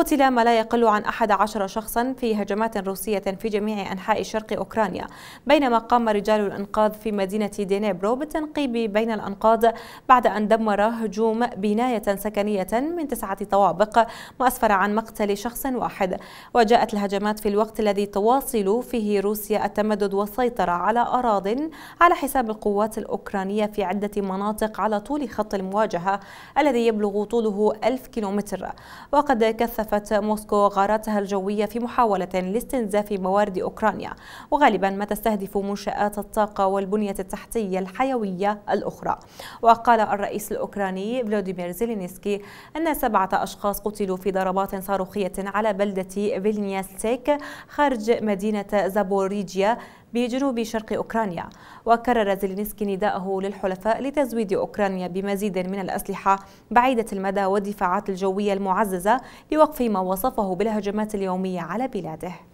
قتل ما لا يقل عن 11 شخصا في هجمات روسية في جميع أنحاء شرق أوكرانيا بينما قام رجال الأنقاذ في مدينة دينيبرو بالتنقيب بين الأنقاض بعد أن دمر هجوم بناية سكنية من تسعة طوابق وأسفر عن مقتل شخص واحد وجاءت الهجمات في الوقت الذي تواصل فيه روسيا التمدد والسيطرة على أراض على حساب القوات الأوكرانية في عدة مناطق على طول خط المواجهة الذي يبلغ طوله ألف كيلومتر وقد كثف كشفت موسكو غاراتها الجوية في محاولة لاستنزاف موارد أوكرانيا وغالبا ما تستهدف منشآت الطاقة والبنية التحتية الحيوية الأخرى وقال الرئيس الأوكراني فلاديمير زيلينسكي أن سبعة أشخاص قتلوا في ضربات صاروخية على بلدة فيلنياستيك خارج مدينة زابوريجيا بجنوب شرق أوكرانيا وكرر زيلينسكي نداءه للحلفاء لتزويد أوكرانيا بمزيد من الأسلحة بعيدة المدى والدفاعات الجوية المعززة لوقف ما وصفه بالهجمات اليومية على بلاده